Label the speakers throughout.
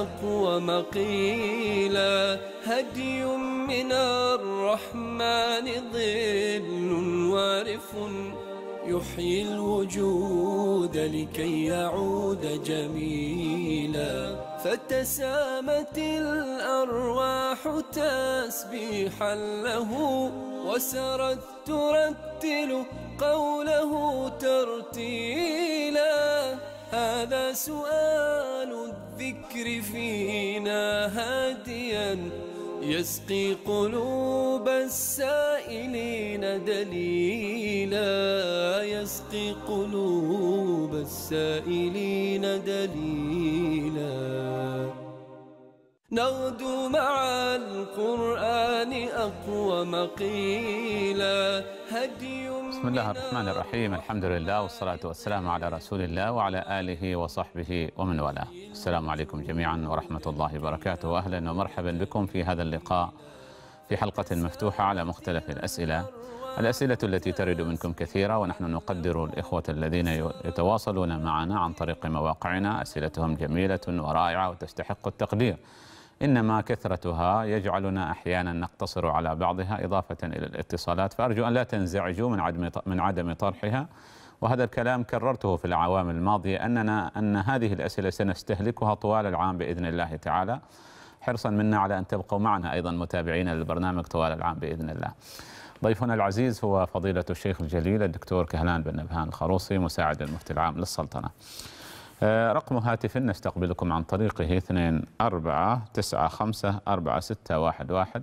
Speaker 1: أقوم قيلا هدي من الرحمن ظل وارف يحيي الوجود لكي يعود جميلا فتسامت الأرواح تسبيحا له وسرت ترتل قوله ترتيلا هذا سؤال الدين الذكر فينا هاديا يسقي قلوب السائلين دليلا يسقي قلوب السائلين دليلا نغدو مع القرآن أقوم قيلا هدي
Speaker 2: بسم الله الرحمن الرحيم الحمد لله والصلاة والسلام على رسول الله وعلى آله وصحبه ومن والاه السلام عليكم جميعا ورحمة الله وبركاته أهلا ومرحبا بكم في هذا اللقاء في حلقة مفتوحة على مختلف الأسئلة الأسئلة التي ترد منكم كثيرة ونحن نقدر الإخوة الذين يتواصلون معنا عن طريق مواقعنا أسئلتهم جميلة ورائعة وتستحق التقدير إنما كثرتها يجعلنا أحيانا نقتصر على بعضها إضافة إلى الاتصالات فأرجو أن لا تنزعجوا من عدم من عدم طرحها وهذا الكلام كررته في العوام الماضية أننا أن هذه الأسئلة سنستهلكها طوال العام بإذن الله تعالى حرصا منا على أن تبقوا معنا أيضا متابعين للبرنامج طوال العام بإذن الله ضيفنا العزيز هو فضيلة الشيخ الجليل الدكتور كهلان بن نبهان الخروصي مساعد المفتي العام للسلطنة آه، رقم هاتف نستقبلكم عن طريقه اثنين أربعة تسعة خمسة أربعة ستة واحد واحد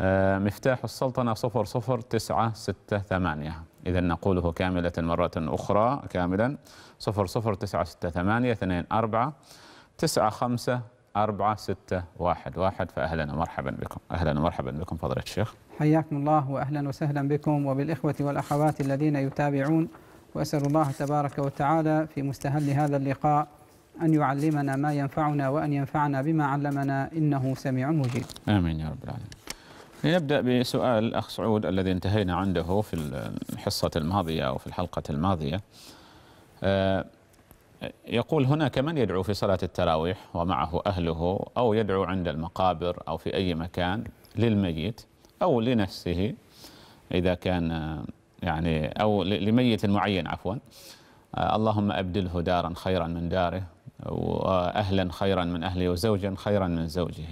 Speaker 2: آه، مفتاح السلطنة 00968 إذا نقوله كاملة مرة أخرى كاملا أربعة تسعة خمسة أربعة ستة واحد واحد فأهلا ومرحبا بكم أهلا ومرحبا بكم فضيلة الشيخ
Speaker 3: حياكم الله وأهلا وسهلا بكم وبالإخوة والأخوات الذين يتابعون وأسأل الله تبارك وتعالى في مستهل هذا اللقاء أن يعلمنا ما ينفعنا وأن ينفعنا بما علمنا إنه سميع مجيب
Speaker 2: آمين يا رب العالمين لنبدأ بسؤال الأخ سعود الذي انتهينا عنده في الحصة الماضية أو في الحلقة الماضية آه، يقول هناك من يدعو في صلاة التراويح ومعه أهله أو يدعو عند المقابر أو في أي مكان للميت أو لنفسه إذا كان يعني أو لميت معين عفوا آه، اللهم أبدله دارا خيرا من داره وأهلا خيرا من أهله وزوجا خيرا من زوجه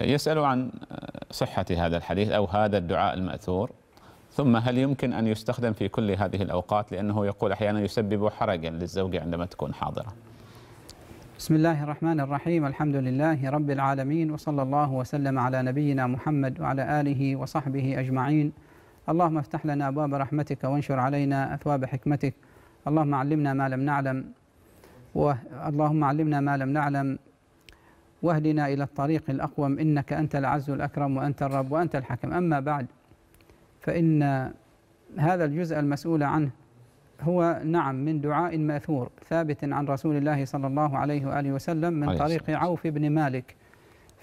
Speaker 2: يسأل عن صحة هذا الحديث أو هذا الدعاء المأثور ثم هل يمكن أن يستخدم في كل هذه الأوقات لأنه يقول أحيانا يسبب حرجا للزوجة عندما تكون حاضرة
Speaker 3: بسم الله الرحمن الرحيم الحمد لله رب العالمين وصلى الله وسلم على نبينا محمد وعلى آله وصحبه أجمعين اللهم افتح لنا أبواب رحمتك وانشر علينا أثواب حكمتك اللهم علمنا ما لم نعلم اللهم علمنا ما لم نعلم واهدنا إلى الطريق الأقوم إنك أنت العز الأكرم وأنت الرب وأنت الحكم أما بعد فإن هذا الجزء المسؤول عنه هو نعم من دعاء ماثور ثابت عن رسول الله صلى الله عليه وآله وسلم من طريق عوف بن مالك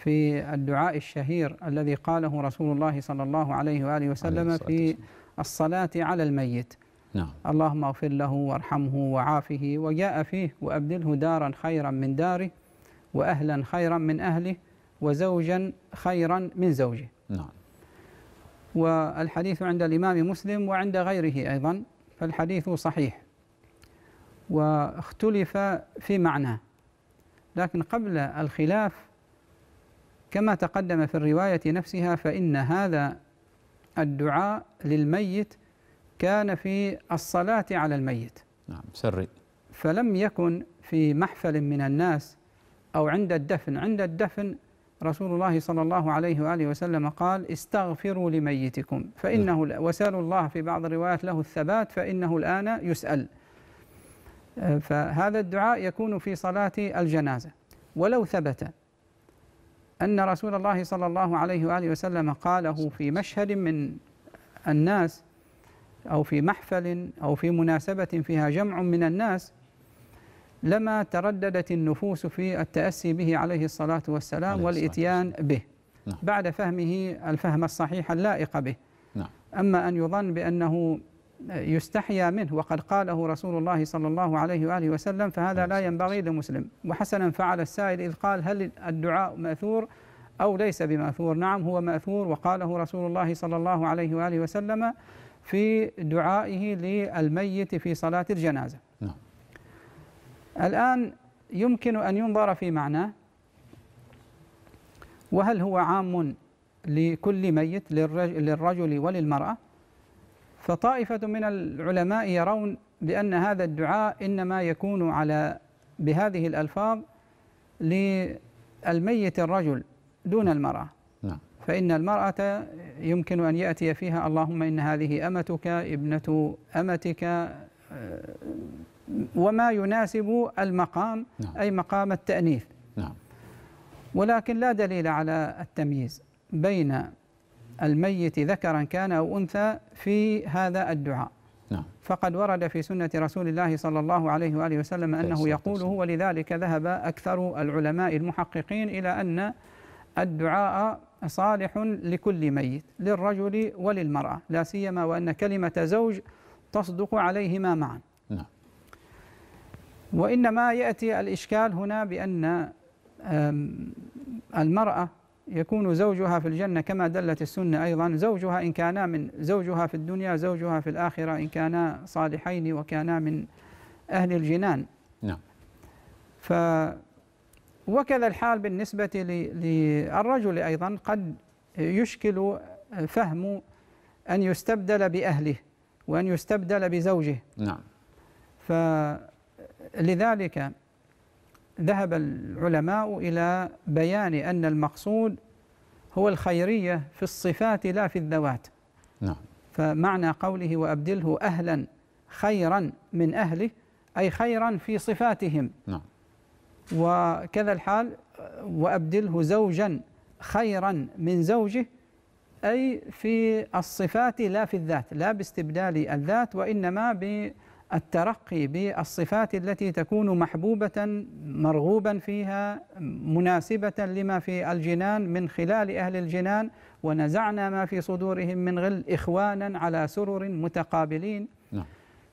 Speaker 3: في الدعاء الشهير الذي قاله رسول الله صلى الله عليه وآله وسلم عليه في الصلاة على الميت نعم. اللهم اغفر له وارحمه وعافه وجاء فيه وأبدله دارا خيرا من داره وأهلا خيرا من أهله وزوجا خيرا من زوجه نعم. والحديث عند الإمام مسلم وعند غيره أيضا فالحديث صحيح واختلف في معناه لكن قبل الخلاف كما تقدم في الرواية نفسها فإن هذا الدعاء للميت كان في الصلاة على الميت نعم سري فلم يكن في محفل من الناس أو عند الدفن عند الدفن رسول الله صلى الله عليه وآله وسلم قال استغفروا لميتكم فإنه وسألوا الله في بعض الروايات له الثبات فإنه الآن يسأل فهذا الدعاء يكون في صلاة الجنازة ولو ثبت أن رسول الله صلى الله عليه وآله وسلم قاله في مشهد من الناس أو في محفل أو في مناسبة فيها جمع من الناس لما ترددت النفوس في التأسي به عليه الصلاة والسلام عليه والإتيان به نعم. بعد فهمه الفهم الصحيح اللائق به نعم. أما أن يظن بأنه يستحيا منه وقد قاله رسول الله صلى الله عليه وآله وسلم فهذا لا ينبغي لمسلم وحسنا فعل السائل إذ قال هل الدعاء مأثور أو ليس بمأثور نعم هو مأثور وقاله رسول الله صلى الله عليه وآله وسلم في دعائه للميت في صلاة الجنازة نعم. الآن يمكن أن ينظر في معناه وهل هو عام لكل ميت للرجل وللمرأة فطائفة من العلماء يرون بأن هذا الدعاء إنما يكون على بهذه الألفاظ للميت الرجل دون نعم. المرأة نعم. فإن المرأة يمكن أن يأتي فيها اللهم إن هذه أمتك ابنة أمتك آه، وما يناسب المقام نعم. أي مقام التأنيث نعم. ولكن لا دليل على التمييز بين الميت ذكرا كان أو أنثى في هذا الدعاء نعم. فقد ورد في سنة رسول الله صلى الله عليه وآله وسلم أنه يقوله ولذلك ذهب أكثر العلماء المحققين إلى أن الدعاء صالح لكل ميت للرجل وللمرأة لا سيما وأن كلمة زوج تصدق عليهما معا نعم. وإنما يأتي الإشكال هنا بأن المرأة يكون زوجها في الجنة كما دلت السنة أيضا زوجها إن كانا من زوجها في الدنيا زوجها في الآخرة إن كانا صالحين وكانا من أهل الجنان نعم ف وكذا الحال بالنسبة للرجل أيضا قد يشكل فهم أن يستبدل بأهله وأن يستبدل بزوجه نعم فلذلك ذهب العلماء إلى بيان أن المقصود هو الخيرية في الصفات لا في الذوات نعم فمعنى قوله وأبدله أهلا خيرا من أهله أي خيرا في صفاتهم نعم وكذا الحال وأبدله زوجا خيرا من زوجه أي في الصفات لا في الذات لا باستبدال الذات وإنما ب الترقي بالصفات التي تكون محبوبة مرغوبا فيها مناسبة لما في الجنان من خلال أهل الجنان ونزعنا ما في صدورهم من غل إخوانا على سرر متقابلين نعم.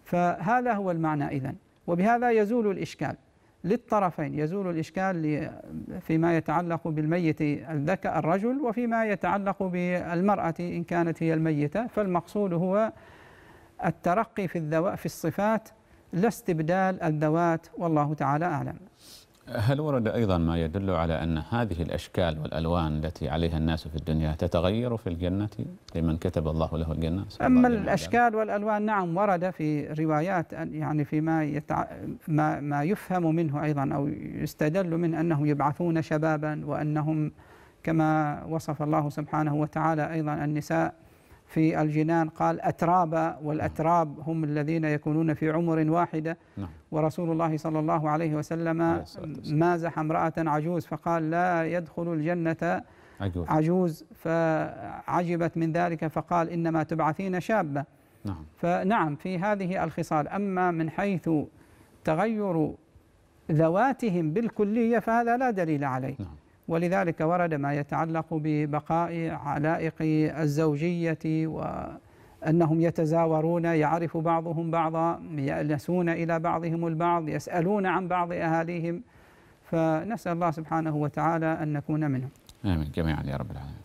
Speaker 3: فهذا هو المعنى إذن وبهذا يزول الإشكال للطرفين يزول الإشكال فيما يتعلق بالميت الذكاء الرجل وفيما يتعلق بالمرأة إن كانت هي الميتة فالمقصود هو الترقي في الذو... في الصفات لا استبدال الذوات والله تعالى أعلم
Speaker 2: هل ورد أيضا ما يدل على أن هذه الأشكال والألوان التي عليها الناس في الدنيا تتغير في الجنة لمن كتب الله له الجنة أما
Speaker 3: الأشكال والألوان نعم ورد في روايات يعني فيما يتع... ما... ما يفهم منه أيضا أو يستدل من أنهم يبعثون شبابا وأنهم كما وصف الله سبحانه وتعالى أيضا النساء في الجنان قال أترابا والأتراب هم الذين يكونون في عمر واحدة نعم. ورسول الله صلى الله عليه وسلم مازح امرأة عجوز فقال لا يدخل الجنة عجوز, عجوز فعجبت من ذلك فقال إنما تبعثين شابة نعم. فنعم في هذه الخصال أما من حيث تغير ذواتهم بالكلية فهذا لا دليل عليه نعم. ولذلك ورد ما يتعلق ببقاء علائق الزوجية وأنهم يتزاورون يعرف بعضهم بعضا يألسون إلى بعضهم البعض يسألون عن بعض أهاليهم فنسأل الله سبحانه وتعالى أن نكون منهم
Speaker 2: آمين جميعا يا رب العالمين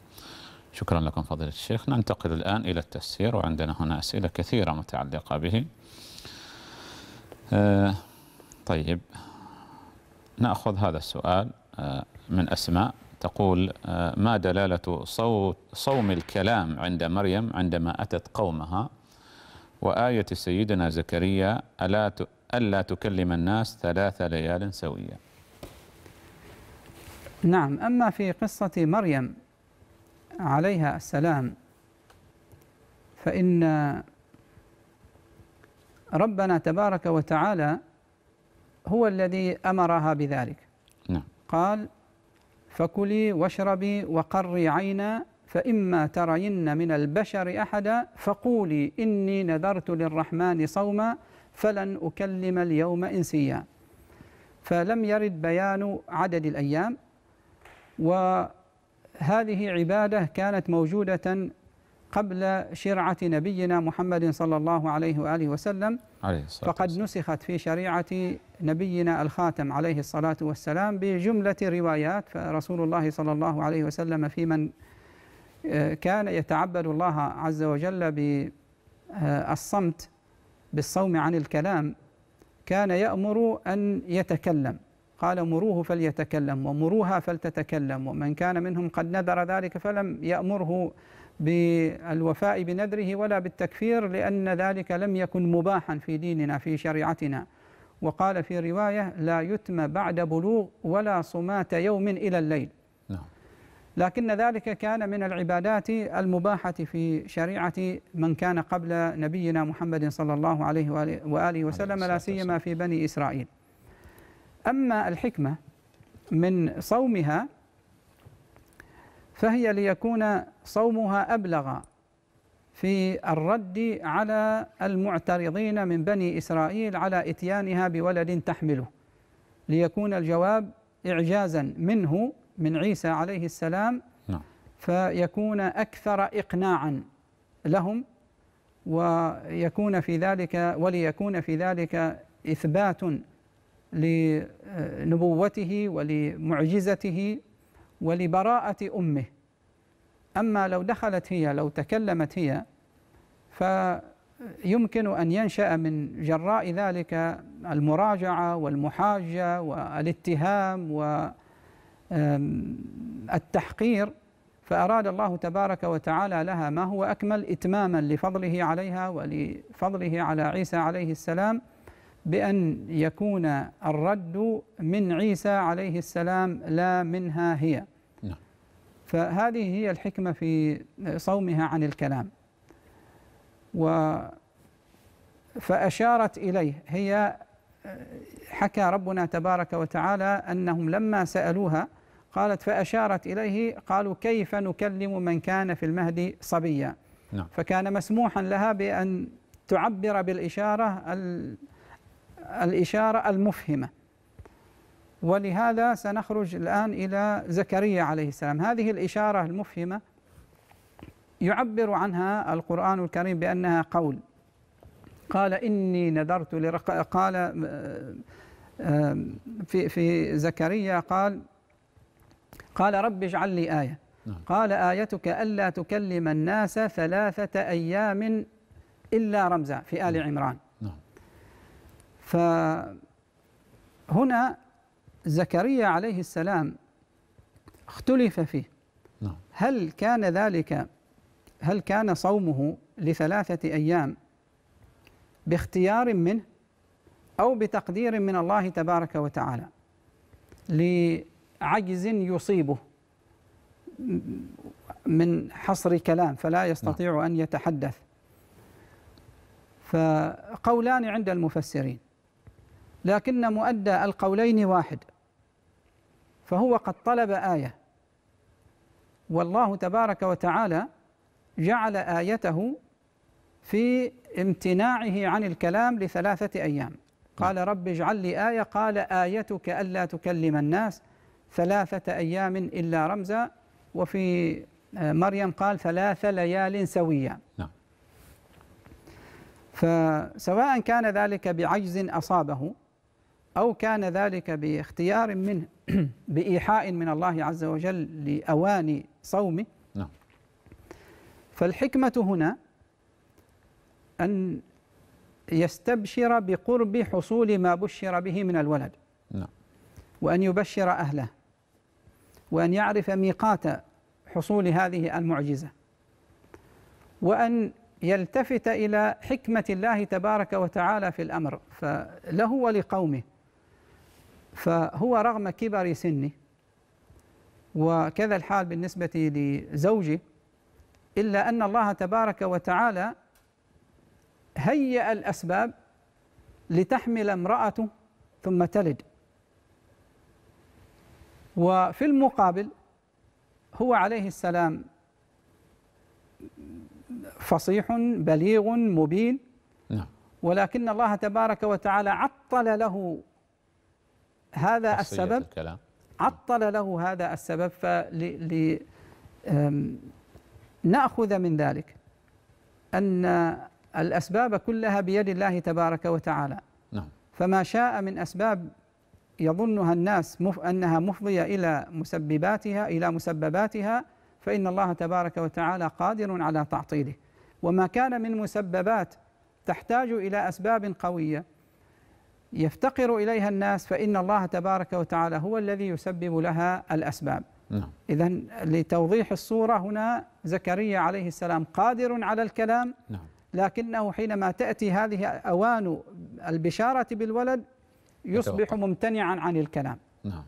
Speaker 2: شكرا لكم فضيلة الشيخ ننتقل الآن إلى التفسير وعندنا هنا أسئلة كثيرة متعلقة به آه طيب نأخذ هذا السؤال آه من أسماء تقول آه، ما دلالة صوت صوم الكلام عند مريم عندما أتت قومها وآية سيدنا زكريا ألا ألا تكلم الناس ثلاث ليال سوية
Speaker 3: نعم أما في قصة مريم عليها السلام فإن ربنا تبارك وتعالى هو الذي أمرها بذلك نعم. قال فكلي واشربي وقري عينا فإما ترين من البشر أحدا فقولي إني نذرت للرحمن صوما فلن أكلم اليوم إنسيا فلم يرد بيان عدد الأيام وهذه عبادة كانت موجودة قبل شرعة نبينا محمد صلى الله عليه وآله وسلم عليه الصلاة فقد والسلام. نسخت في شريعة نبينا الخاتم عليه الصلاة والسلام بجملة روايات فرسول الله صلى الله عليه وسلم في من آه، كان يتعبد الله عز وجل بالصمت آه، بالصوم عن الكلام كان يأمر أن يتكلم قال مروه فليتكلم ومروها فلتتكلم ومن كان منهم قد نذر ذلك فلم يأمره بالوفاء بنذره ولا بالتكفير لأن ذلك لم يكن مباحا في ديننا في شريعتنا وقال في رواية لا يتم بعد بلوغ ولا صمات يوم إلى الليل نعم. لكن ذلك كان من العبادات المباحة في شريعة من كان قبل نبينا محمد صلى الله عليه وآله وسلم لا سيما في بني إسرائيل أما الحكمة من صومها فهي ليكون صومها أبلغ في الرد على المعترضين من بني إسرائيل على إتيانها بولد تحمله ليكون الجواب إعجازا منه من عيسى عليه السلام نعم. فيكون أكثر إقناعا لهم ويكون في ذلك وليكون في ذلك إثبات لنبوته ولمعجزته ولبراءة أمه أما لو دخلت هي لو تكلمت هي فيمكن أن ينشأ من جراء ذلك المراجعة والمحاجة والاتهام والتحقير فأراد الله تبارك وتعالى لها ما هو أكمل إتماما لفضله عليها ولفضله على عيسى عليه السلام بأن يكون الرد من عيسى عليه السلام لا منها هي فهذه هي الحكمة في صومها عن الكلام و فأشارت إليه هي حكى ربنا تبارك وتعالى أنهم لما سألوها قالت فأشارت إليه قالوا كيف نكلم من كان في المهد صبيا نعم. فكان مسموحا لها بأن تعبر بالإشارة الإشارة المفهمة ولهذا سنخرج الآن إلى زكريا عليه السلام هذه الإشارة المفهمة يعبر عنها القرآن الكريم بأنها قول قال إني نذرت لرق... قال آه، آه، في في زكريا قال قال رب اجعل لي آية نعم. قال آيتك ألا تكلم الناس ثلاثة أيام إلا رمزا في آل نعم. عمران نعم. فهنا زكريا عليه السلام اختلف فيه نعم. هل كان ذلك هل كان صومه لثلاثة أيام باختيار منه أو بتقدير من الله تبارك وتعالى لعجز يصيبه من حصر كلام فلا نعم. يستطيع أن يتحدث فقولان عند المفسرين لكن مؤدى القولين واحد فهو قد طلب آية والله تبارك وتعالى جعل آيته في امتناعه عن الكلام لثلاثة أيام قال نعم. رب اجعل لي آية قال آيتك ألا تكلم الناس ثلاثة أيام إلا رمزا وفي آه، مريم قال ثلاث ليال سويا نعم فسواء كان ذلك بعجز أصابه أو كان ذلك باختيار منه بإيحاء من الله عز وجل لأواني صومه نعم فالحكمة هنا أن يستبشر بقرب حصول ما بشر به من الولد نعم وأن يبشر أهله وأن يعرف ميقات حصول هذه المعجزة وأن يلتفت إلى حكمة الله تبارك وتعالى في الأمر فله ولقومه فهو رغم كبر سنه وكذا الحال بالنسبة لزوجه إلا أن الله تبارك وتعالى هيأ الأسباب لتحمل امرأته ثم تلد وفي المقابل هو عليه السلام فصيح بليغ مبين نعم. ولكن الله تبارك وتعالى عطل له هذا السبب الكلام. عطل له هذا السبب فل ناخذ من ذلك ان الاسباب كلها بيد الله تبارك وتعالى نعم فما شاء من اسباب يظنها الناس مف انها مفضيه الى مسبباتها الى مسبباتها فان الله تبارك وتعالى قادر على تعطيله وما كان من مسببات تحتاج الى اسباب قويه يفتقر إليها الناس فإن الله تبارك وتعالى هو الذي يسبب لها الأسباب نعم. إذا لتوضيح الصورة هنا زكريا عليه السلام قادر على الكلام نعم. لكنه حينما تأتي هذه أوان البشارة بالولد يصبح ممتنعا عن الكلام نعم.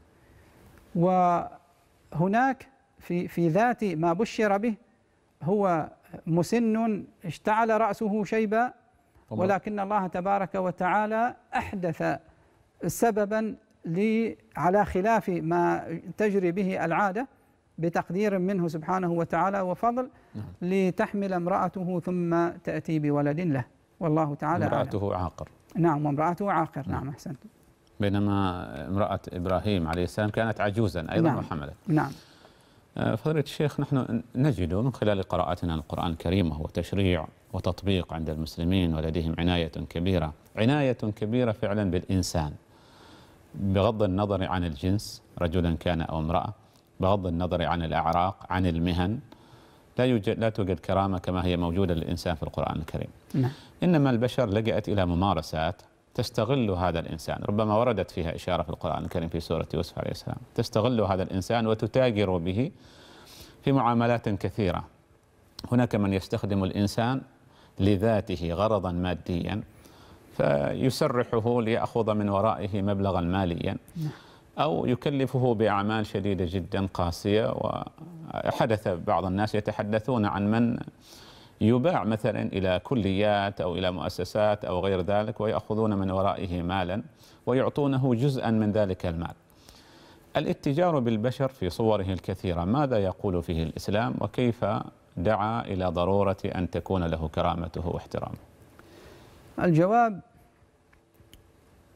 Speaker 3: وهناك في في ذات ما بشر به هو مسن اشتعل رأسه شيبا ولكن الله تبارك وتعالى أحدث سببا على خلاف ما تجري به العادة بتقدير منه سبحانه وتعالى وفضل نعم. لتحمل امرأته ثم تأتي بولد له والله تعالى امرأته عاقر نعم وامرأته عاقر نعم, نعم أحسنت
Speaker 2: بينما امرأة إبراهيم عليه السلام كانت عجوزا أيضا نعم وحملت نعم آه، فضيلة الشيخ نحن نجد من خلال قراءتنا للقرآن الكريم وهو تشريع وتطبيق عند المسلمين ولديهم عناية كبيرة عناية كبيرة فعلا بالإنسان بغض النظر عن الجنس رجلا كان أو امرأة بغض النظر عن الأعراق عن المهن لا يوجد لا توجد كرامة كما هي موجودة للإنسان في القرآن الكريم نعم. إنما البشر لجأت إلى ممارسات تستغل هذا الإنسان ربما وردت فيها إشارة في القرآن الكريم في سورة يوسف عليه السلام تستغل هذا الإنسان وتتاجر به في معاملات كثيرة هناك من يستخدم الإنسان لذاته غرضا ماديا فيسرحه ليأخذ من ورائه مبلغا ماليا أو يكلفه بأعمال شديدة جدا قاسية وحدث بعض الناس يتحدثون عن من يباع مثلا إلى كليات أو إلى مؤسسات أو غير ذلك ويأخذون من ورائه مالا ويعطونه جزءا من ذلك المال الاتجار بالبشر في صوره الكثيرة ماذا يقول فيه الإسلام وكيف دعا إلى ضرورة أن تكون له كرامته واحترامه
Speaker 3: الجواب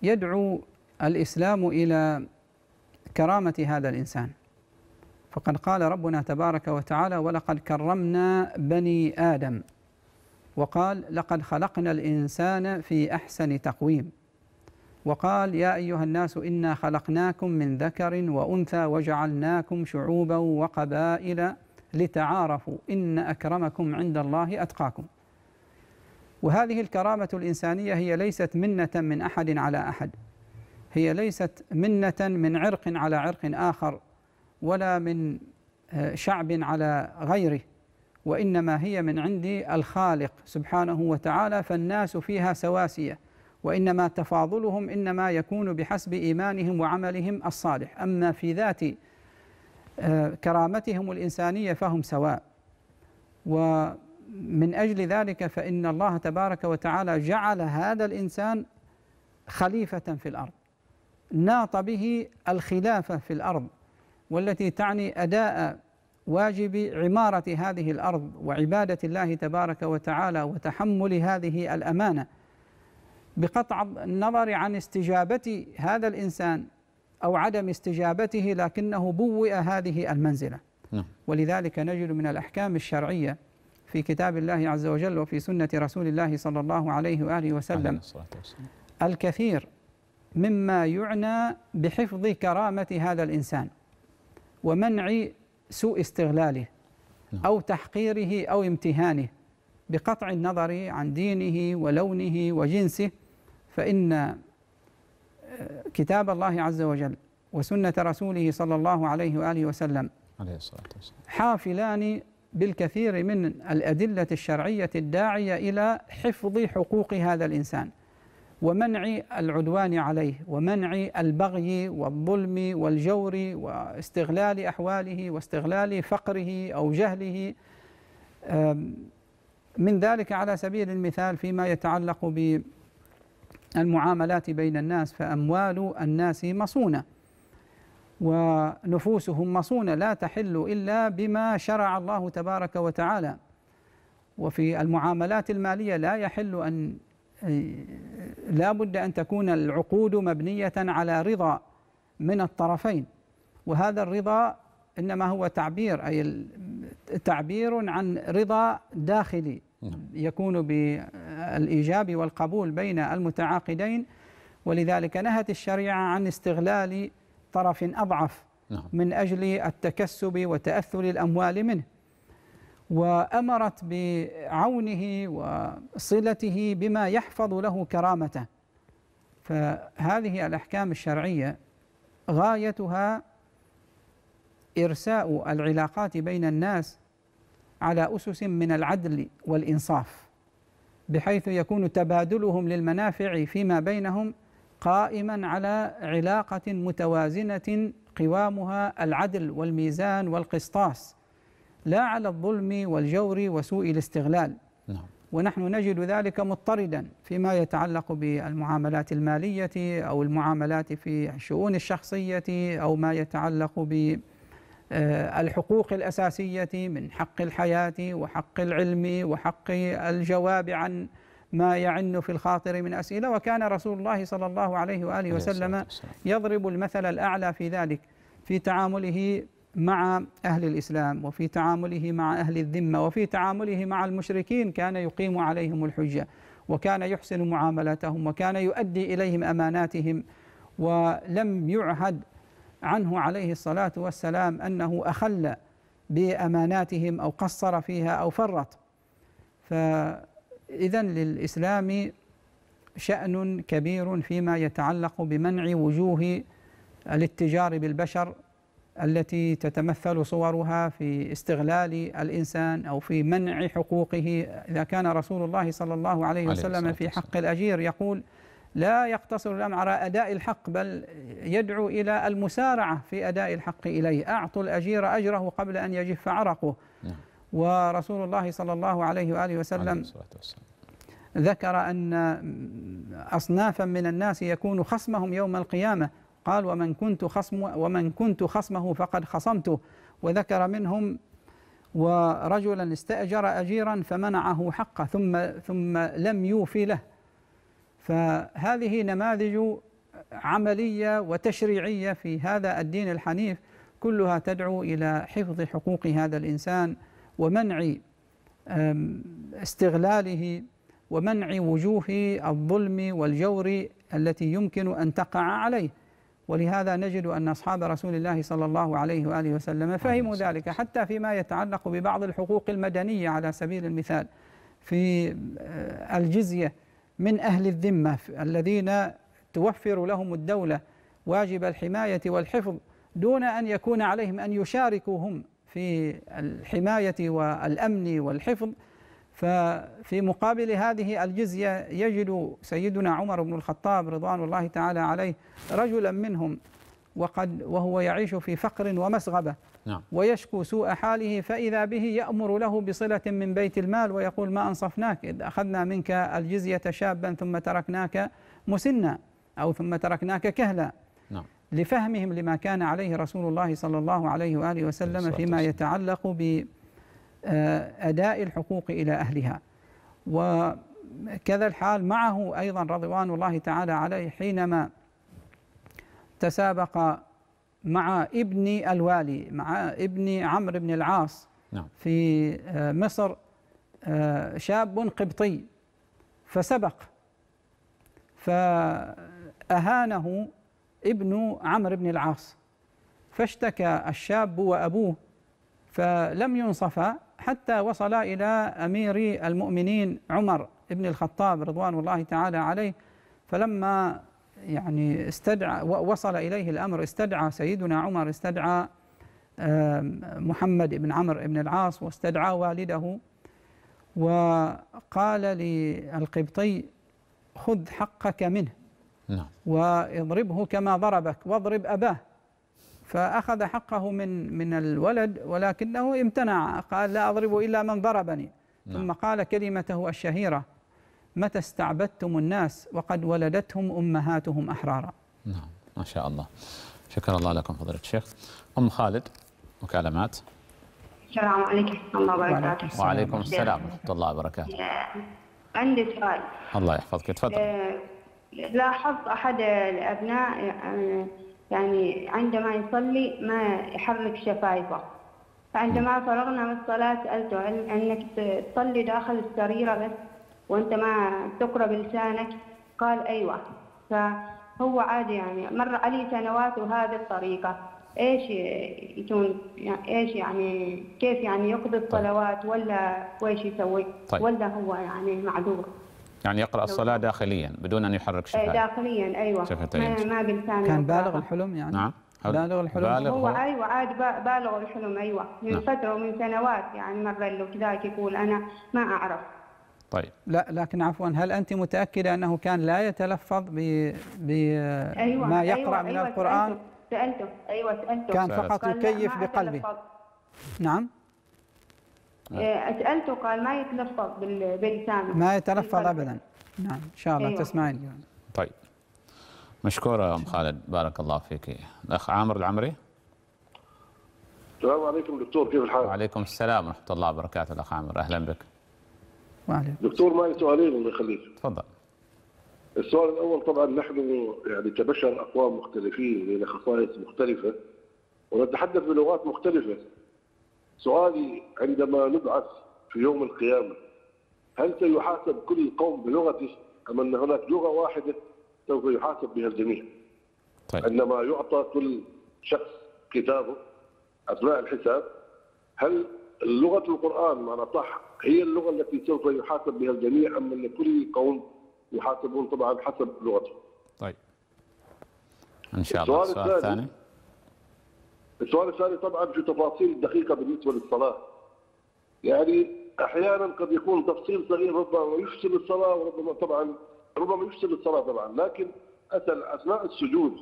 Speaker 3: يدعو الإسلام إلى كرامة هذا الإنسان فقد قال ربنا تبارك وتعالى ولقد كرمنا بني آدم وقال لقد خلقنا الإنسان في أحسن تقويم وقال يا أيها الناس إنا خلقناكم من ذكر وأنثى وجعلناكم شعوبا وقبائل لتعارفوا إن أكرمكم عند الله أتقاكم وهذه الكرامة الإنسانية هي ليست منة من أحد على أحد هي ليست منة من عرق على عرق آخر ولا من آه، شعب على غيره وانما هي من عند الخالق سبحانه وتعالى فالناس فيها سواسيه وانما تفاضلهم انما يكون بحسب ايمانهم وعملهم الصالح اما في ذات آه، كرامتهم الانسانيه فهم سواء ومن اجل ذلك فان الله تبارك وتعالى جعل هذا الانسان خليفه في الارض ناط به الخلافه في الارض والتي تعني أداء واجب عمارة هذه الأرض وعبادة الله تبارك وتعالى وتحمل هذه الأمانة بقطع النظر عن استجابة هذا الإنسان أو عدم استجابته لكنه بوئ هذه المنزلة نعم. ولذلك نجد من الأحكام الشرعية في كتاب الله عز وجل وفي سنة رسول الله صلى الله عليه وآله وسلم الكثير مما يعنى بحفظ كرامة هذا الإنسان ومنع سوء استغلاله نعم. أو تحقيره أو امتهانه بقطع النظر عن دينه ولونه وجنسه فإن آه، كتاب الله عز وجل وسنة رسوله صلى الله عليه وآله وسلم
Speaker 2: عليه الصلاة والسلام
Speaker 3: حافلان بالكثير من الأدلة الشرعية الداعية إلى حفظ حقوق هذا الإنسان ومنع العدوان عليه ومنع البغي والظلم والجور واستغلال أحواله واستغلال فقره أو جهله من ذلك على سبيل المثال فيما يتعلق بالمعاملات بين الناس فأموال الناس مصونة ونفوسهم مصونة لا تحل إلا بما شرع الله تبارك وتعالى وفي المعاملات المالية لا يحل أن إيه، لا بد أن تكون العقود مبنية على رضا من الطرفين وهذا الرضا إنما هو تعبير أي تعبير عن رضا داخلي نعم. يكون بالإيجاب والقبول بين المتعاقدين ولذلك نهت الشريعة عن استغلال طرف أضعف نعم. من أجل التكسب وتأثل الأموال منه وامرت بعونه وصلته بما يحفظ له كرامته فهذه الاحكام الشرعيه غايتها ارساء العلاقات بين الناس على اسس من العدل والانصاف بحيث يكون تبادلهم للمنافع فيما بينهم قائما على علاقه متوازنه قوامها العدل والميزان والقسطاس لا على الظلم والجور وسوء الاستغلال نعم ونحن نجد ذلك مضطردا فيما يتعلق بالمعاملات المالية أو المعاملات في الشؤون الشخصية أو ما يتعلق بالحقوق آه، الأساسية من حق الحياة وحق العلم وحق الجواب عن ما يعن في الخاطر من أسئلة وكان رسول الله صلى الله عليه وآله وسلم يضرب المثل الأعلى في ذلك في تعامله مع أهل الإسلام وفي تعامله مع أهل الذمة وفي تعامله مع المشركين كان يقيم عليهم الحجة وكان يحسن معاملتهم وكان يؤدي إليهم أماناتهم ولم يعهد عنه عليه الصلاة والسلام أنه أخل بأماناتهم أو قصر فيها أو فرط فإذا للإسلام شأن كبير فيما يتعلق بمنع وجوه الاتجار بالبشر التي تتمثل صورها في استغلال الإنسان أو في منع حقوقه إذا كان رسول الله صلى الله عليه وسلم في حق الأجير يقول لا يقتصر الأمر على أداء الحق بل يدعو إلى المسارعة في أداء الحق إليه أعطوا الأجير أجره قبل أن يجف عرقه نعم. ورسول الله صلى الله عليه وآله وسلم ذكر أن أصنافا من الناس يكون خصمهم يوم القيامة قال ومن كنت خصم ومن كنت خصمه فقد خصمته وذكر منهم ورجلا استأجر أجيرا فمنعه حقه ثم ثم لم يوفي له فهذه نماذج عملية وتشريعية في هذا الدين الحنيف كلها تدعو إلى حفظ حقوق هذا الإنسان ومنع استغلاله ومنع وجوه الظلم والجور التي يمكن أن تقع عليه ولهذا نجد أن أصحاب رسول الله صلى الله عليه وآله وسلم فهموا ذلك حتى فيما يتعلق ببعض الحقوق المدنية على سبيل المثال في آه، الجزية من أهل الذمة الذين توفر لهم الدولة واجب الحماية والحفظ دون أن يكون عليهم أن يشاركوا هم في الحماية والأمن والحفظ ففي مقابل هذه الجزية يجد سيدنا عمر بن الخطاب رضوان الله تعالى عليه رجلا منهم وقد وهو يعيش في فقر ومسغبة نعم. ويشكو سوء حاله فإذا به يأمر له بصلة من بيت المال ويقول ما أنصفناك إذ أخذنا منك الجزية شابا ثم تركناك مسنا أو ثم تركناك كهلا نعم. لفهمهم لما كان عليه رسول الله صلى الله عليه وآله وسلم فيما يتعلق ب آه، أداء الحقوق إلى أهلها وكذا الحال معه أيضا رضوان الله تعالى عليه حينما تسابق مع ابن الوالي مع ابن عمرو بن العاص نعم. في آه، مصر آه، شاب قبطي فسبق فأهانه ابن عمرو بن العاص فاشتكى الشاب وأبوه فلم ينصفا حتى وصل إلى أمير المؤمنين عمر بن الخطاب رضوان الله تعالى عليه فلما يعني استدعى وصل إليه الأمر استدعى سيدنا عمر استدعى محمد بن عمرو بن العاص واستدعى والده وقال للقبطي خذ حقك منه نعم. واضربه كما ضربك واضرب أباه فأخذ حقه من من الولد ولكنه امتنع قال لا أضرب إلا من ضربني نعم. ثم قال كلمته الشهيرة متى استعبدتم الناس وقد ولدتهم أمهاتهم أحرارا
Speaker 2: نعم ما شاء الله شكر الله لكم فضيلة الشيخ أم خالد مكالمات
Speaker 4: السلام عليكم ورحمة الله وبركاته وعليكم السلام
Speaker 2: ورحمة الله وبركاته
Speaker 4: عندي سؤال
Speaker 2: الله يحفظك تفضل
Speaker 4: آه، لاحظت أحد الأبناء آه، يعني عندما يصلي ما يحرك شفايفه فعندما فرغنا من الصلاة سألته هل أنك تصلي داخل السريرة بس وأنت ما تقرب لسانك قال أيوة فهو عادي يعني مر علي سنوات وهذه الطريقة ايش يكون يعني ايش يعني كيف يعني يقضي الصلوات ولا وايش يسوي طيب. ولا هو يعني معذور
Speaker 2: يعني يقرأ الصلاة داخليا بدون أن يحرك
Speaker 3: شفتيه
Speaker 4: داخليا أيوة شفتيه ما, أيوة. ما كان
Speaker 2: بالغ الحلم يعني نعم
Speaker 3: بالغ الحلم بالغ هو, هو ايوه
Speaker 4: عاد بالغ الحلم ايوه من نعم. فتره ومن سنوات يعني مره له كذاك يقول انا ما اعرف
Speaker 3: طيب لا لكن عفوا هل انت متاكده انه كان لا يتلفظ ب بما أيوة،, أيوة يقرا أيوة من أيوة القران
Speaker 4: سالته, سألته. ايوه سالته كان سألت. فقط يكيف بقلبه نعم آه. آه، اسالته قال ما يتلفظ باللسان ما يتلفظ
Speaker 3: ابدا نعم ان شاء الله أيوة. تسمعين
Speaker 2: طيب مشكوره يا ام خالد بارك الله فيك الاخ عامر العمري السلام
Speaker 5: عليكم دكتور كيف الحال؟
Speaker 2: وعليكم السلام ورحمه الله وبركاته الاخ عامر اهلا بك وعليكم
Speaker 5: دكتور معي سؤالين الله يخليك تفضل السؤال الاول طبعا نحن يعني كبشر اقوام مختلفين لنا خصائص مختلفه ونتحدث بلغات مختلفه سؤالي عندما نبعث في يوم القيامة هل سيحاسب كل قوم بلغته أم أن هناك لغة واحدة سوف يحاسب بها الجميع طيب. عندما يعطى كل شخص كتابه أثناء الحساب هل لغة القرآن معنا صح هي اللغة التي سوف يحاسب بها الجميع أم أن كل قوم يحاسبون طبعا حسب لغته
Speaker 2: طيب إن شاء الله السؤال الثاني
Speaker 5: السؤال الثاني طبعا في تفاصيل دقيقه بالنسبه للصلاه. يعني احيانا قد يكون تفصيل صغير ربما يفسد الصلاه وربما طبعا ربما يفسد الصلاه طبعا لكن اسال اثناء السجود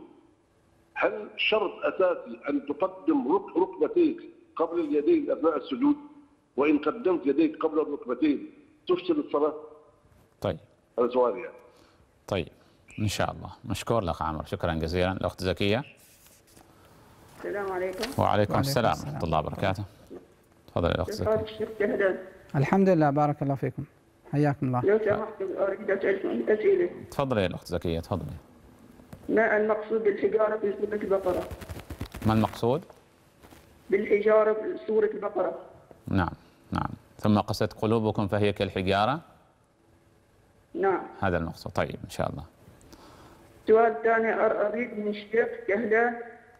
Speaker 5: هل شرط اساسي ان تقدم ركبتيك قبل اليدين اثناء السجود؟ وان قدمت يديك قبل الركبتين تفسد الصلاه؟ طيب هذا سؤالي يعني.
Speaker 2: طيب ان شاء الله مشكور لك عمر شكرا جزيلا الاخت زكيه
Speaker 4: السلام عليكم وعليكم السلام ورحمه
Speaker 2: الله وبركاته تفضل يا
Speaker 4: اخ
Speaker 3: الحمد لله
Speaker 2: بارك الله فيكم حياكم الله
Speaker 3: لو
Speaker 4: سمحت اريد اسالكم اسئله تفضلي
Speaker 2: يا اخت زكيه تفضلي
Speaker 4: ما المقصود بالحجاره في سوره البقره؟ ما المقصود؟ بالحجاره في سوره البقره
Speaker 2: نعم نعم ثم قست قلوبكم فهي كالحجاره؟ نعم هذا المقصود طيب ان شاء الله
Speaker 4: سؤال ثاني اريد من الشيخ كهلان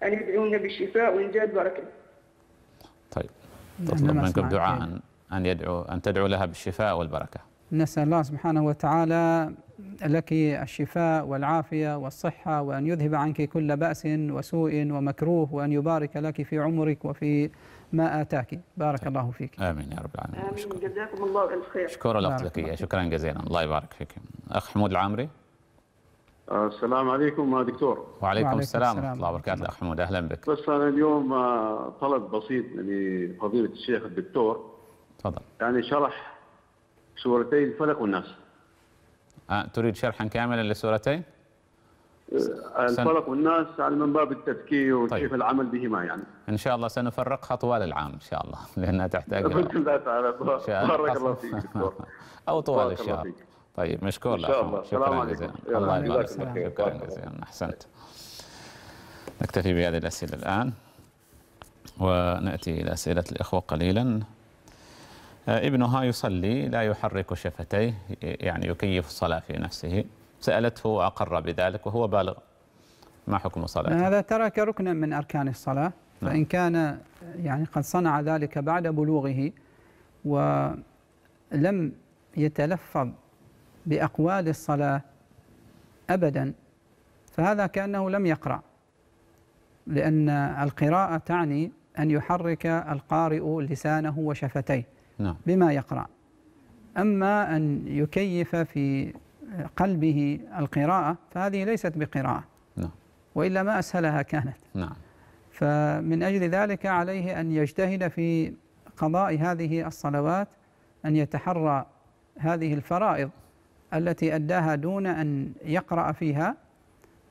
Speaker 4: أن يدعونا بالشفاء وانجاز بركه.
Speaker 2: طيب نعم، نعم، تطلب منكم دعاء طيب. أن, أن يدعو أن تدعو لها بالشفاء والبركة
Speaker 3: نسأل الله سبحانه وتعالى لك الشفاء والعافية والصحة وأن يذهب عنك كل بأس وسوء ومكروه وأن يبارك لك في عمرك وفي ما آتاك بارك طيب. الله فيك
Speaker 2: آمين يا رب العالمين
Speaker 4: آمين جزاكم الله الخير شكرا لك
Speaker 2: شكرا جزيلا الله يبارك فيك أخ حمود العامري
Speaker 5: السلام عليكم دكتور
Speaker 2: وعليكم, السلام ورحمه الله وبركاته نعم. اخ حمود اهلا بك بس
Speaker 5: انا اليوم آه، طلب بسيط لفضيله الشيخ الدكتور تفضل يعني شرح سورتي الفلق والناس
Speaker 2: آه تريد شرحا كاملا لسورتين؟ الفلق
Speaker 5: آه، والناس على من باب التذكير وكيف طيب. العمل بهما يعني
Speaker 2: ان شاء الله سنفرقها طوال العام ان شاء الله لانها تحتاج باذن الله
Speaker 5: تعالى بارك الله فيك
Speaker 2: دكتور او طوال الشهر طيب مشكور لك الله شكرا جزيلا الله يبارك فيك شكرا جزيلا احسنت نكتفي بهذه الاسئله الان وناتي الى اسئله الاخوه قليلا آه، ابنها يصلي لا يحرك شفتيه يعني يكيف الصلاه في نفسه سالته واقر بذلك وهو بالغ ما حكم صلاته؟ آه،
Speaker 3: هذا ترك ركنا من اركان الصلاه نعم. فان كان يعني قد صنع ذلك بعد بلوغه ولم يتلفظ بأقوال الصلاة أبدا فهذا كأنه لم يقرأ لأن القراءة تعني أن يحرك القارئ لسانه وشفتيه نعم. بما يقرأ أما أن يكيف في قلبه القراءة فهذه ليست بقراءة نعم. وإلا ما أسهلها كانت نعم. فمن أجل ذلك عليه أن يجتهد في قضاء هذه الصلوات أن يتحرى هذه الفرائض التي أداها دون أن يقرأ فيها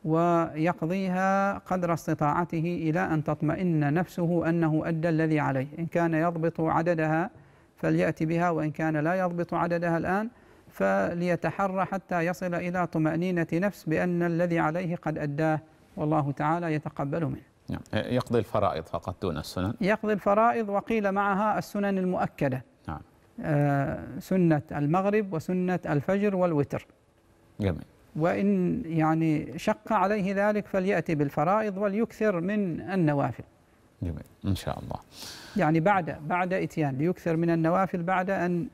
Speaker 3: ويقضيها قدر استطاعته إلى أن تطمئن نفسه أنه أدى الذي عليه إن كان يضبط عددها فليأتي بها وإن كان لا يضبط عددها الآن فليتحرى حتى يصل إلى طمأنينة نفس بأن الذي عليه قد أداه والله تعالى يتقبل منه
Speaker 2: نعم. يقضي الفرائض فقط دون السنن
Speaker 3: يقضي الفرائض وقيل معها السنن المؤكده آه، سنة المغرب وسنة الفجر والوتر جميل وإن يعني شق عليه ذلك فليأتي بالفرائض وليكثر من النوافل
Speaker 2: جميل إن شاء الله
Speaker 3: يعني بعد بعد إتيان ليكثر من النوافل بعد أن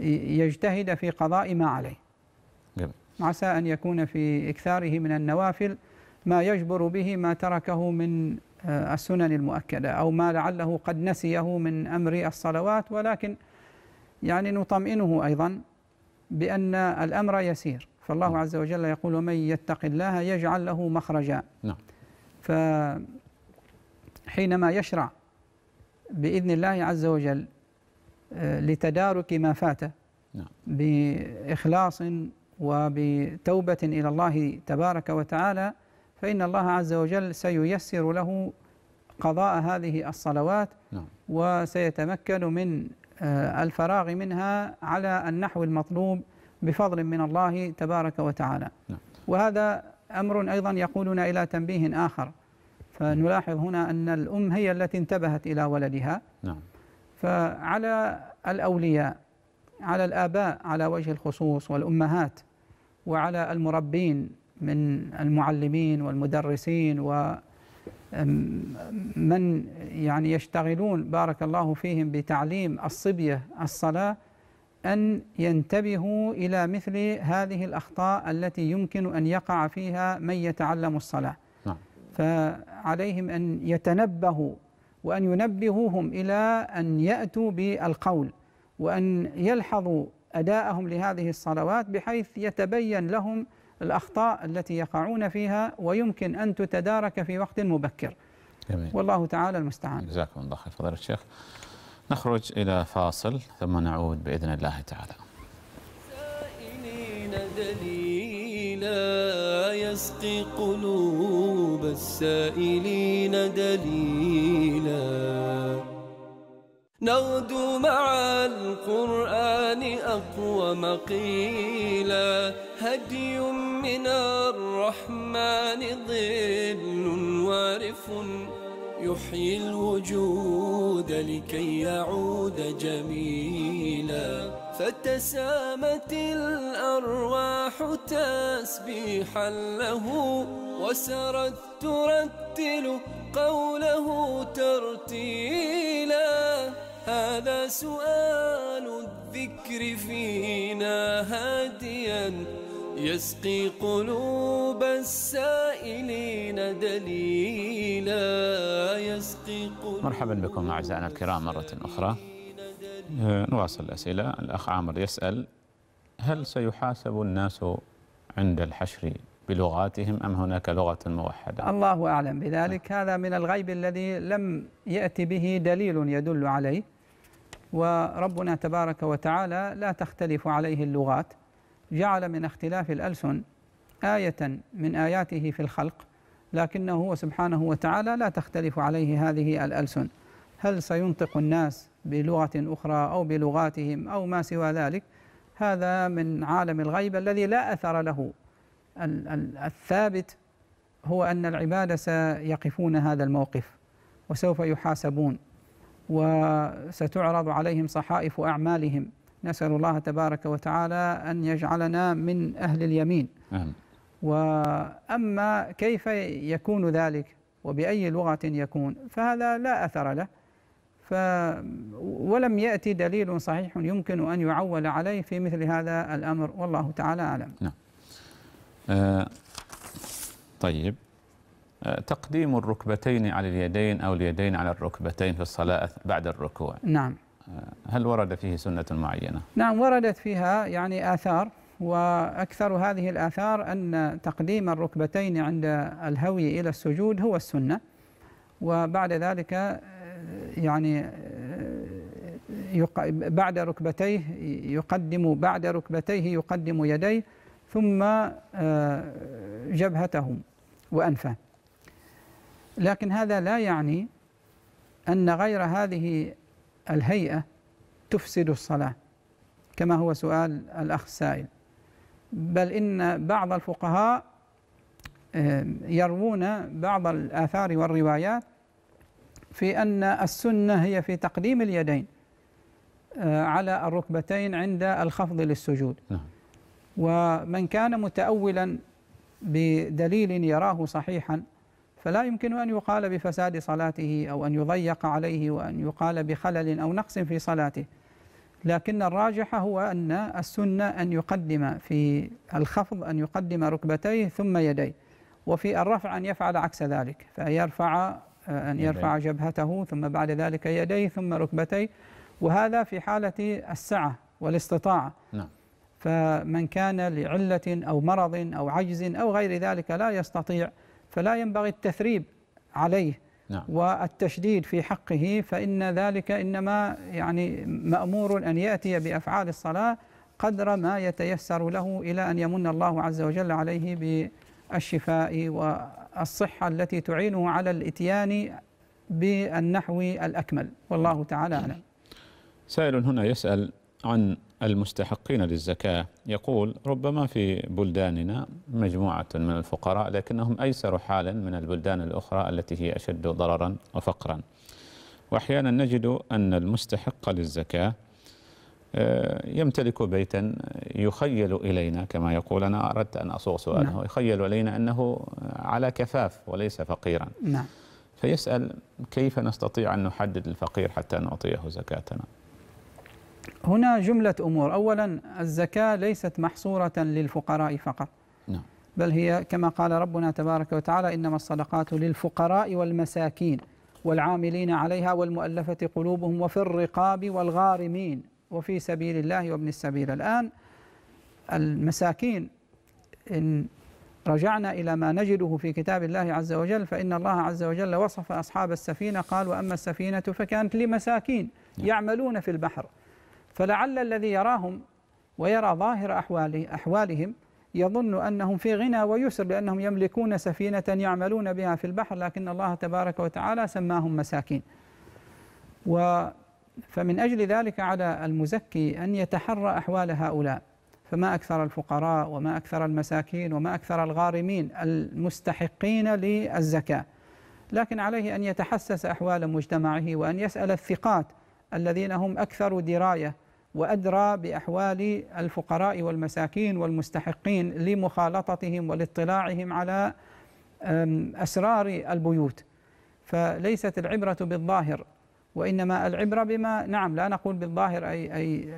Speaker 3: يجتهد في قضاء ما عليه جميل عسى أن يكون في إكثاره من النوافل ما يجبر به ما تركه من آه، السنن المؤكدة أو ما لعله قد نسيه من أمر الصلوات ولكن يعني نطمئنه أيضا بأن الأمر يسير فالله نعم. عز وجل يقول ومن يتق الله يجعل له مخرجا نعم فحينما يشرع بإذن الله عز وجل آه، لتدارك ما فات نعم. بإخلاص وبتوبة إلى الله تبارك وتعالى فإن الله عز وجل سييسر له قضاء هذه الصلوات نعم. وسيتمكن من آه، الفراغ منها على النحو المطلوب بفضل من الله تبارك وتعالى نعم. وهذا أمر أيضا يقولنا إلى تنبيه آخر فنلاحظ هنا أن الأم هي التي انتبهت إلى ولدها نعم فعلى الأولياء على الآباء على وجه الخصوص والأمهات وعلى المربين من المعلمين والمدرسين من يعني يشتغلون بارك الله فيهم بتعليم الصبية الصلاة أن ينتبهوا إلى مثل هذه الأخطاء التي يمكن أن يقع فيها من يتعلم الصلاة نعم. فعليهم أن يتنبهوا وأن ينبهوهم إلى أن يأتوا بالقول وأن يلحظوا أداءهم لهذه الصلوات بحيث يتبين لهم الأخطاء التي يقعون فيها ويمكن أن تتدارك في وقت مبكر جميل. والله تعالى المستعان
Speaker 2: جزاكم الله خير فضيلة الشيخ نخرج إلى فاصل ثم نعود بإذن الله تعالى سائلين
Speaker 1: دليلا يسقي قلوب السائلين دليلا نغدو مع القرآن أقوم قيلا هدي من الرحمن ظل وارف يحيي الوجود لكي يعود جميلا فتسامت الأرواح تسبيحا له وسرت ترتل قوله ترتيلا هذا سؤال الذكر فينا هاديا يسقي قلوب السائلين دليلا يسقي قلوب
Speaker 2: مرحبا بكم أعزائنا الكرام مرة أخرى آه، نواصل الأسئلة الأخ عامر يسأل هل سيحاسب الناس عند الحشر بلغاتهم أم هناك لغة موحدة
Speaker 3: الله أعلم بذلك هذا من الغيب الذي لم يأتي به دليل يدل عليه وربنا تبارك وتعالى لا تختلف عليه اللغات جعل من اختلاف الألسن آية من آياته في الخلق لكنه هو سبحانه وتعالى لا تختلف عليه هذه الألسن هل سينطق الناس بلغة أخرى أو بلغاتهم أو ما سوى ذلك هذا من عالم الغيب الذي لا أثر له الثابت هو أن العباد سيقفون هذا الموقف وسوف يحاسبون وستعرض عليهم صحائف أعمالهم نسأل الله تبارك وتعالى أن يجعلنا من أهل اليمين أهل. وأما كيف يكون ذلك وبأي لغة يكون فهذا لا أثر له ف ولم يأتي دليل صحيح يمكن أن يعول عليه في مثل هذا الأمر والله تعالى أعلم نعم.
Speaker 2: آه طيب آه، تقديم الركبتين على اليدين أو اليدين على الركبتين في الصلاة بعد الركوع نعم هل ورد فيه سنة معينة؟
Speaker 3: نعم وردت فيها يعني آثار وأكثر هذه الآثار أن تقديم الركبتين عند الهوي إلى السجود هو السنة وبعد ذلك آه، يعني آه، بعد ركبتيه يقدم بعد ركبتيه يقدم يديه ثم آه، جبهته وأنفه لكن هذا لا يعني أن غير هذه الهيئة تفسد الصلاة كما هو سؤال الأخ السائل بل إن بعض الفقهاء آه، يروون بعض الآثار والروايات في أن السنة هي في تقديم اليدين آه، على الركبتين عند الخفض للسجود نعم. ومن كان متأولا بدليل يراه صحيحا فلا يمكن أن يقال بفساد صلاته أو أن يضيق عليه وأن يقال بخلل أو نقص في صلاته لكن الراجح هو أن السنة أن يقدم في الخفض أن يقدم ركبتيه ثم يديه وفي الرفع أن يفعل عكس ذلك فيرفع آه، أن يرفع جبهته ثم بعد ذلك يديه ثم ركبتيه وهذا في حالة السعة والاستطاعة نعم فمن كان لعلة أو مرض أو عجز أو غير ذلك لا يستطيع فلا ينبغي التثريب عليه نعم. والتشديد في حقه فإن ذلك إنما يعني مأمور أن يأتي بأفعال الصلاة قدر ما يتيسر له إلى أن يمن الله عز وجل عليه بالشفاء والصحة التي تعينه على الإتيان بالنحو الأكمل والله تعالى أعلم
Speaker 2: سائل هنا يسأل عن المستحقين للزكاة يقول ربما في بلداننا مجموعة من الفقراء لكنهم أيسر حالا من البلدان الأخرى التي هي أشد ضررا وفقرا وأحيانا نجد أن المستحق للزكاة آه، يمتلك بيتا يخيل إلينا كما يقول أنا أردت أن أصوغ سؤاله نعم. يخيل إلينا أنه على كفاف وليس فقيرا نعم. فيسأل كيف نستطيع أن نحدد الفقير حتى نعطيه زكاتنا
Speaker 3: هنا جملة أمور أولا الزكاة ليست محصورة للفقراء فقط نعم. بل هي كما قال ربنا تبارك وتعالى إنما الصدقات للفقراء والمساكين والعاملين عليها والمؤلفة قلوبهم وفي الرقاب والغارمين وفي سبيل الله وابن السبيل الآن المساكين إن رجعنا إلى ما نجده في كتاب الله عز وجل فإن الله عز وجل وصف أصحاب السفينة قال وأما السفينة فكانت لمساكين نعم. يعملون في البحر فلعل الذي يراهم ويرى ظاهر أحواله أحوالهم يظن أنهم في غنى ويسر لأنهم يملكون سفينة يعملون بها في البحر لكن الله تبارك وتعالى سماهم مساكين و فمن أجل ذلك على المزكي أن يتحرى أحوال هؤلاء فما أكثر الفقراء وما أكثر المساكين وما أكثر الغارمين المستحقين للزكاة لكن عليه أن يتحسس أحوال مجتمعه وأن يسأل الثقات الذين هم أكثر دراية وأدرى بأحوال الفقراء والمساكين والمستحقين لمخالطتهم والاطلاعهم على أسرار البيوت فليست العبرة بالظاهر وإنما العبرة بما نعم لا نقول بالظاهر أي, أي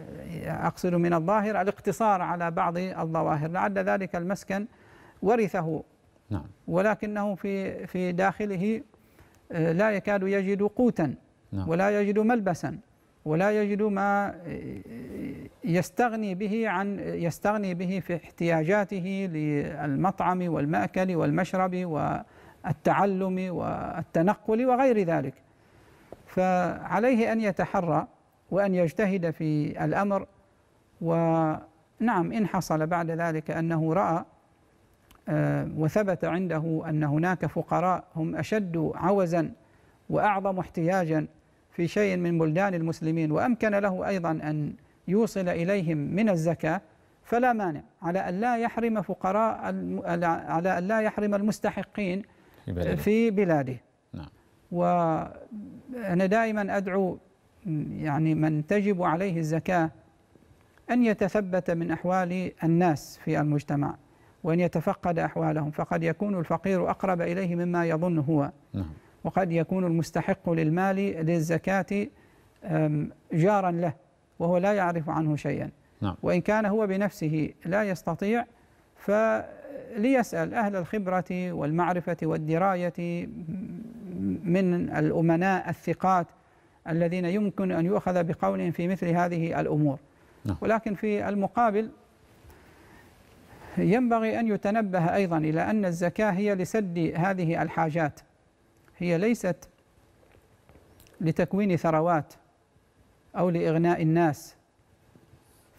Speaker 3: أقصد من الظاهر الاقتصار على بعض الظواهر لعل ذلك المسكن ورثه نعم. ولكنه في في داخله أه، لا يكاد يجد قوتا نعم. ولا يجد ملبسا ولا يجد ما يستغني به عن يستغني به في احتياجاته للمطعم والمأكل والمشرب والتعلم والتنقل وغير ذلك فعليه أن يتحرى وأن يجتهد في الأمر ونعم إن حصل بعد ذلك أنه رأى آه، وثبت عنده أن هناك فقراء هم أشد عوزا وأعظم احتياجا في شيء من بلدان المسلمين وأمكن له أيضا أن يوصل إليهم من الزكاة فلا مانع على أن لا يحرم فقراء على أن لا يحرم المستحقين في بلاده, نعم. وأنا دائما أدعو يعني من تجب عليه الزكاة أن يتثبت من أحوال الناس في المجتمع وأن يتفقد أحوالهم فقد يكون الفقير أقرب إليه مما يظن هو نعم. وقد يكون المستحق للمال للزكاة جارا له وهو لا يعرف عنه شيئا نعم. وإن كان هو بنفسه لا يستطيع فليسأل أهل الخبرة والمعرفة والدراية من الأمناء الثقات الذين يمكن أن يؤخذ بقولهم في مثل هذه الأمور نعم. ولكن في المقابل ينبغي أن يتنبه أيضا إلى أن الزكاة هي لسد هذه الحاجات هي ليست لتكوين ثروات أو لإغناء الناس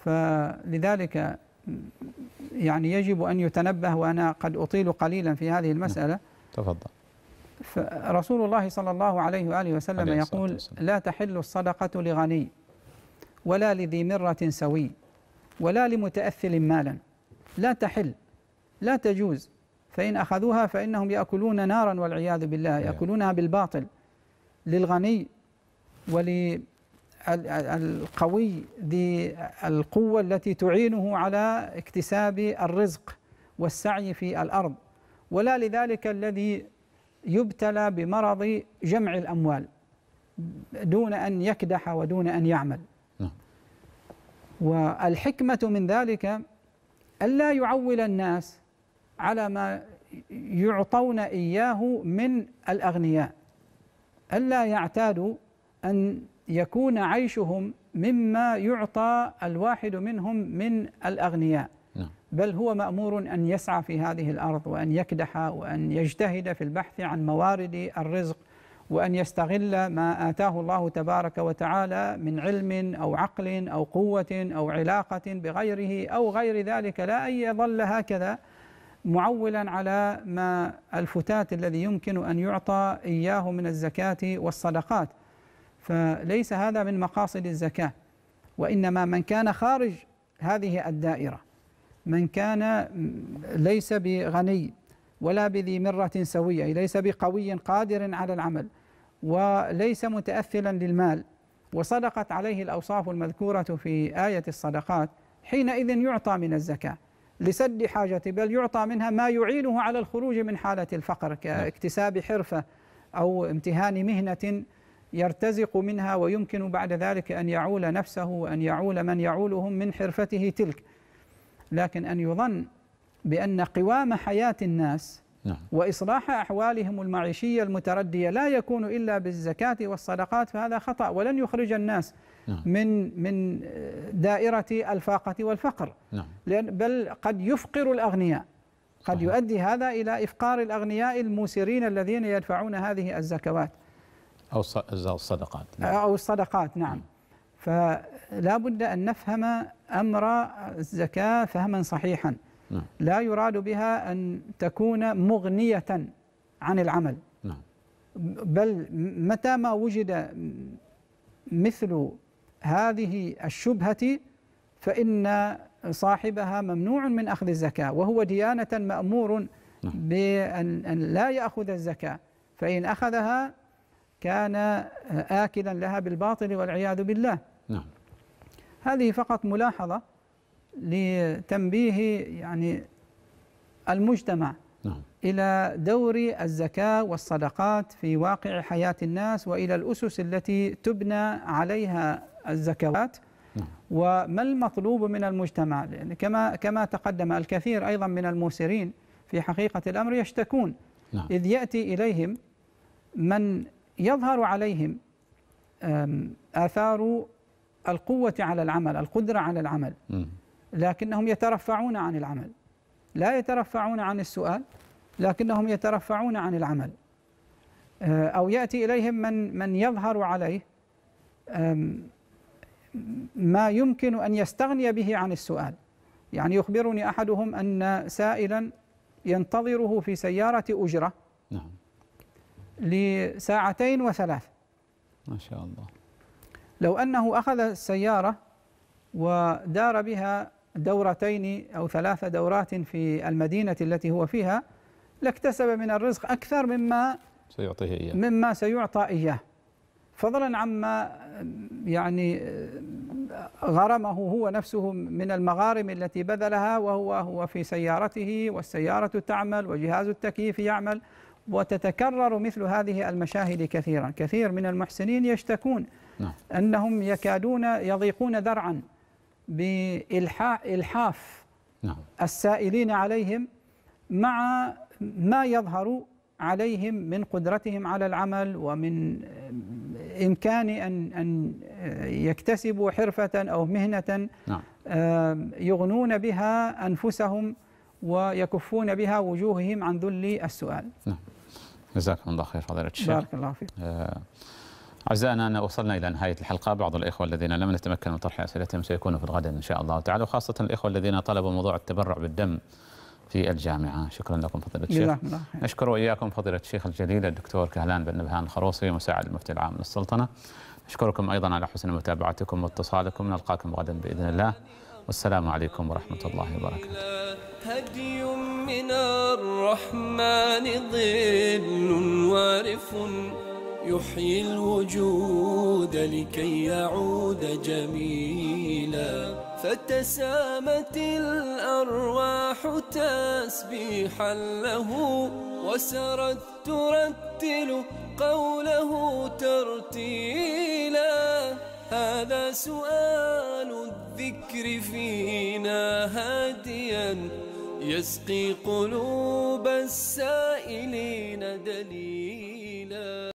Speaker 3: فلذلك يعني يجب أن يتنبه وأنا قد أطيل قليلا في هذه المسألة نعم، تفضل رسول الله صلى الله عليه وآله وسلم عليه يقول لا تحل الصدقة لغني ولا لذي مرة سوي ولا لمتأثل مالا لا تحل لا تجوز فإن أخذوها فإنهم يأكلون نارا والعياذ بالله إيه. يأكلونها بالباطل للغني وللقوي ذي القوة التي تعينه على اكتساب الرزق والسعي في الأرض ولا لذلك الذي يبتلى بمرض جمع الأموال دون أن يكدح ودون أن يعمل نعم. والحكمة من ذلك ألا يعول الناس على ما يعطون إياه من الأغنياء ألا يعتادوا أن يكون عيشهم مما يعطى الواحد منهم من الأغنياء نعم. بل هو مأمور أن يسعى في هذه الأرض وأن يكدح وأن يجتهد في البحث عن موارد الرزق وأن يستغل ما آتاه الله تبارك وتعالى من علم أو عقل أو قوة أو علاقة بغيره أو غير ذلك لا أن يظل هكذا معولا على ما الفتات الذي يمكن أن يعطى إياه من الزكاة والصدقات فليس هذا من مقاصد الزكاة وإنما من كان خارج هذه الدائرة من كان ليس بغني ولا بذي مرة سوية ليس بقوي قادر على العمل وليس متأثلا للمال وصدقت عليه الأوصاف المذكورة في آية الصدقات حينئذ يعطى من الزكاة لسد حاجته بل يعطى منها ما يعينه على الخروج من حالة الفقر كاكتساب نعم. حرفة أو امتهان مهنة يرتزق منها ويمكن بعد ذلك أن يعول نفسه وأن يعول من يعولهم من حرفته تلك لكن أن يظن بأن قوام حياة الناس نعم. وإصلاح أحوالهم المعيشية المتردية لا يكون إلا بالزكاة والصدقات فهذا خطأ ولن يخرج الناس نعم. من من دائرة الفاقة والفقر نعم. لأن بل قد يفقر الأغنياء قد يؤدي هذا إلى إفقار الأغنياء الموسرين الذين يدفعون هذه الزكوات
Speaker 2: أو الصدقات
Speaker 3: نعم. أو الصدقات نعم فلا بد أن نفهم أمر الزكاة فهما صحيحا نعم. لا يراد بها أن تكون مغنية عن العمل نعم. بل متى ما وجد مثل هذه الشبهة فإن صاحبها ممنوع من أخذ الزكاة وهو ديانة مأمور نعم. بأن لا يأخذ الزكاة فإن أخذها كان آكلا لها بالباطل والعياذ بالله نعم. هذه فقط ملاحظة لتنبيه يعني المجتمع نعم. إلى دور الزكاة والصدقات في واقع حياة الناس وإلى الأسس التي تبنى عليها الزكوات نعم. وما المطلوب من المجتمع لأن يعني كما كما تقدم الكثير أيضا من الموسرين في حقيقة الأمر يشتكون نعم. إذ يأتي إليهم من يظهر عليهم آثار القوة على العمل القدرة على العمل م. نعم. لكنهم يترفعون عن العمل لا يترفعون عن السؤال لكنهم يترفعون عن العمل آه، أو يأتي إليهم من من يظهر عليه ما يمكن أن يستغني به عن السؤال يعني يخبرني أحدهم أن سائلا ينتظره في سيارة أجرة نعم لساعتين وثلاث ما شاء الله لو أنه أخذ السيارة ودار بها دورتين أو ثلاث دورات في المدينة التي هو فيها لاكتسب من الرزق أكثر مما
Speaker 2: سيعطيه إياه
Speaker 3: مما سيعطى إياه فضلا عما يعني غرمه هو نفسه من المغارم التي بذلها وهو هو في سيارته والسيارة تعمل وجهاز التكييف يعمل وتتكرر مثل هذه المشاهد كثيرا كثير من المحسنين يشتكون نعم. أنهم يكادون يضيقون ذرعا بإلحاف نعم. السائلين عليهم مع ما يظهر عليهم من قدرتهم على العمل ومن إمكان أن أن يكتسبوا حرفة أو مهنة نعم. يغنون بها أنفسهم ويكفون بها وجوههم عن ذل السؤال
Speaker 2: نعم جزاكم الله خير فضيلة الشيخ بارك الله فيك آه أعزائنا وصلنا إلى نهاية الحلقة بعض الإخوة الذين لم نتمكن من طرح أسئلتهم سيكونوا في الغد إن شاء الله تعالى وخاصة الإخوة الذين طلبوا موضوع التبرع بالدم في الجامعة شكرا لكم فضيلة الشيخ نشكر وإياكم فضيلة الشيخ الجليل الدكتور كهلان بن نبهان الخروصي مساعد المفتي العام للسلطنة نشكركم أيضا على حسن متابعتكم واتصالكم نلقاكم غدا بإذن الله والسلام عليكم ورحمة الله وبركاته
Speaker 1: هدي من الرحمن ظل وارف يحيي الوجود لكي يعود جميلا فتسامت الأرواح تسبيحا له وسرت ترتل قوله ترتيلا هذا سؤال الذكر فينا هاديا يسقي قلوب السائلين دليلا